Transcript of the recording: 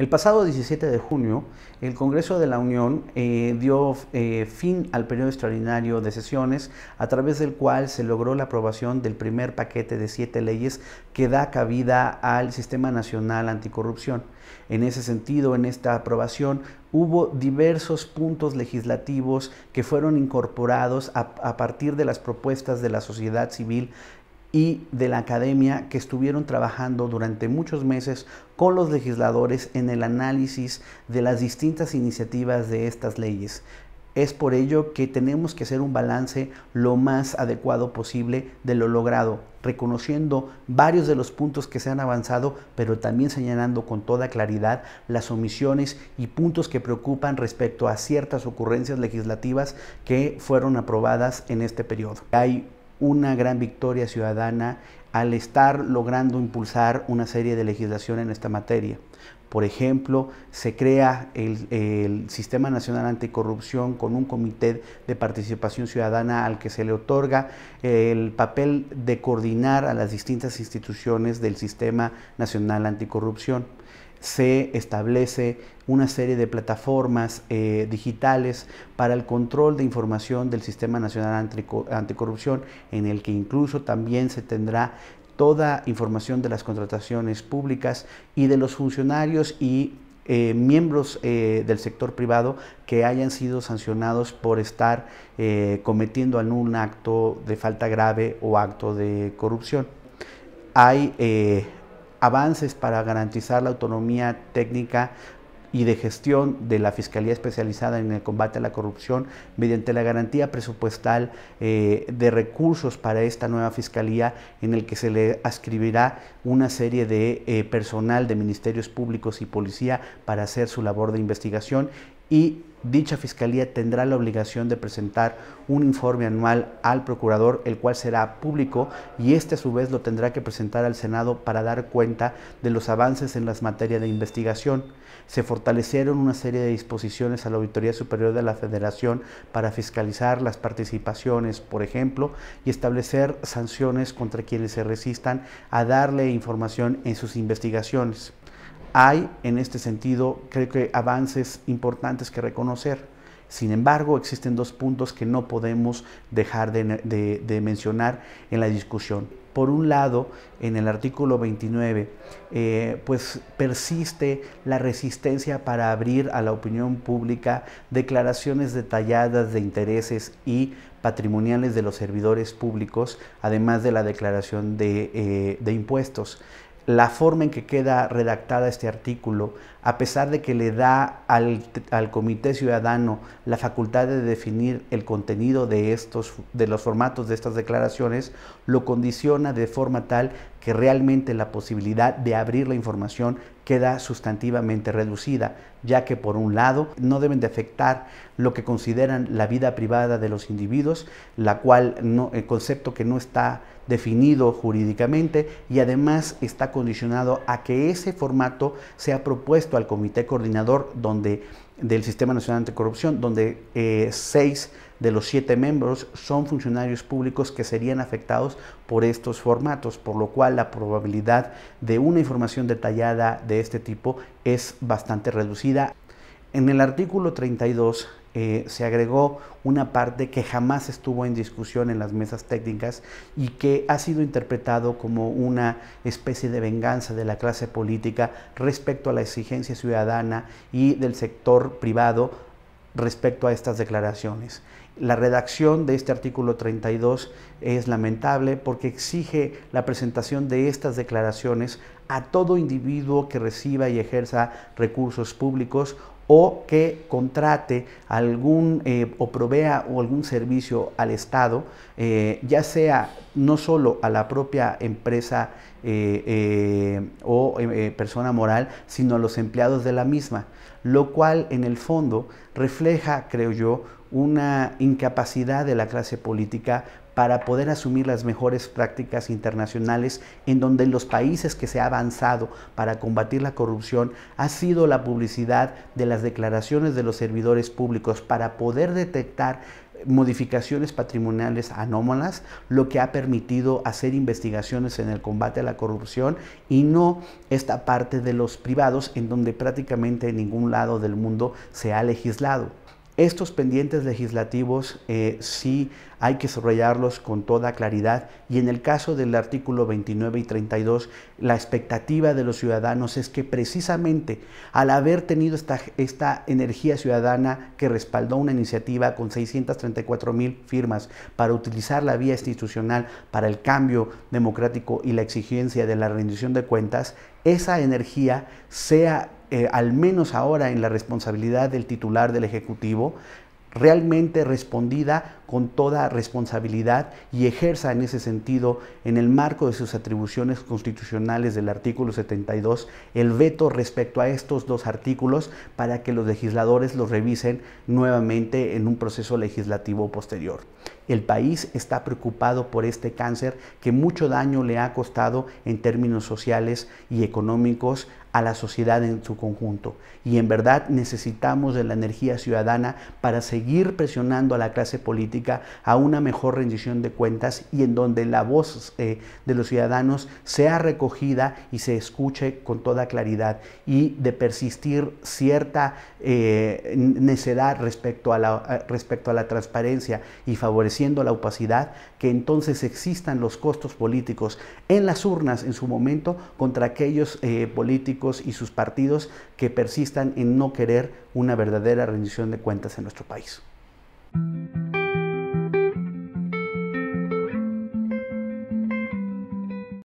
El pasado 17 de junio, el Congreso de la Unión eh, dio eh, fin al periodo extraordinario de sesiones, a través del cual se logró la aprobación del primer paquete de siete leyes que da cabida al Sistema Nacional Anticorrupción. En ese sentido, en esta aprobación hubo diversos puntos legislativos que fueron incorporados a partir de las propuestas de la sociedad civil y de la academia que estuvieron trabajando durante muchos meses con los legisladores en el análisis de las distintas iniciativas de estas leyes. Es por ello que tenemos que hacer un balance lo más adecuado posible de lo logrado, reconociendo varios de los puntos que se han avanzado, pero también señalando con toda claridad las omisiones y puntos que preocupan respecto a ciertas ocurrencias legislativas que fueron aprobadas en este periodo. Hay una gran victoria ciudadana al estar logrando impulsar una serie de legislación en esta materia. Por ejemplo, se crea el, Sistema Nacional Anticorrupción con un comité de participación ciudadana al que se le otorga eh, el papel de coordinar a las distintas instituciones del Sistema Nacional Anticorrupción se establece una serie de plataformas eh, digitales para el control de información del Sistema Nacional Anticorrupción, en el que incluso también se tendrá toda información de las contrataciones públicas y de los funcionarios y eh, miembros eh, del sector privado que hayan sido sancionados por estar cometiendo algún acto de falta grave o acto de corrupción. Hay avances para garantizar la autonomía técnica y de gestión de la Fiscalía Especializada en el Combate a la Corrupción mediante la garantía presupuestal eh, de recursos para esta nueva Fiscalía en el que se le ascribirá una serie de eh, personal de ministerios públicos y policía para hacer su labor de investigación y dicha fiscalía tendrá la obligación de presentar un informe anual al procurador, el cual será público y este a su vez lo tendrá que presentar al Senado para dar cuenta de los avances en las materias de investigación. Se fortalecieron una serie de disposiciones a la Auditoría Superior de la Federación para fiscalizar las participaciones, por ejemplo, y establecer sanciones contra quienes se resistan a darle información en sus investigaciones hay en este sentido, creo que avances importantes que reconocer. Sin embargo, existen dos puntos que no podemos dejar de, mencionar en la discusión. Por un lado, en el artículo 29, eh, pues persiste la resistencia para abrir a la opinión pública declaraciones detalladas de intereses y patrimoniales de los servidores públicos, además de la declaración de eh, impuestos la forma en que queda redactada este artículo, a pesar de que le da al, Comité Ciudadano la facultad de definir el contenido de, estos, de los formatos de estas declaraciones, lo condiciona de forma tal que realmente la posibilidad de abrir la información queda sustantivamente reducida, ya que por un lado no deben de afectar lo que consideran la vida privada de los individuos, la cual no, el concepto que no está definido jurídicamente y además está condicionado a que ese formato sea propuesto al comité coordinador donde del Sistema Nacional Anticorrupción, donde eh, seis de los siete miembros son funcionarios públicos que serían afectados por estos formatos, por lo cual la probabilidad de una información detallada de este tipo es bastante reducida. En el artículo 32 eh, se agregó una parte que jamás estuvo en discusión en las mesas técnicas y que ha sido interpretado como una especie de venganza de la clase política respecto a la exigencia ciudadana y del sector privado respecto a estas declaraciones. La redacción de este artículo 32 es lamentable porque exige la presentación de estas declaraciones a todo individuo que reciba y ejerza recursos públicos o que contrate algún eh, o provea o algún servicio al Estado, eh, ya sea no solo a la propia empresa eh, o persona moral, sino a los empleados de la misma lo cual en el fondo refleja, creo yo, una incapacidad de la clase política para poder asumir las mejores prácticas internacionales en donde los países que se ha avanzado para combatir la corrupción ha sido la publicidad de las declaraciones de los servidores públicos para poder detectar modificaciones patrimoniales anómalas, lo que ha permitido hacer investigaciones en el combate a la corrupción y no esta parte de los privados en donde prácticamente en ningún lado del mundo se ha legislado. Estos pendientes legislativos eh, sí hay que subrayarlos con toda claridad y en el caso del artículo 29 y 32, la expectativa de los ciudadanos es que precisamente al haber tenido esta, esta energía ciudadana que respaldó una iniciativa con 634 mil firmas para utilizar la vía institucional para el cambio democrático y la exigencia de la rendición de cuentas, esa energía sea eh, al menos ahora en la responsabilidad del titular del Ejecutivo, realmente respondida con toda responsabilidad y ejerza en ese sentido, en el marco de sus atribuciones constitucionales del artículo 72, el veto respecto a estos dos artículos para que los legisladores los revisen nuevamente en un proceso legislativo posterior. El país está preocupado por este cáncer que mucho daño le ha costado en términos sociales y económicos a la sociedad en su conjunto. Y en verdad necesitamos de la energía ciudadana para seguir presionando a la clase política a una mejor rendición de cuentas y en donde la voz eh, de los ciudadanos sea recogida y se escuche con toda claridad y de persistir cierta eh, necedad respecto a, la, respecto a la transparencia y favoreciendo la opacidad, que entonces existan los costos políticos en las urnas en su momento contra aquellos eh, políticos y sus partidos que persistan en no querer una verdadera rendición de cuentas en nuestro país.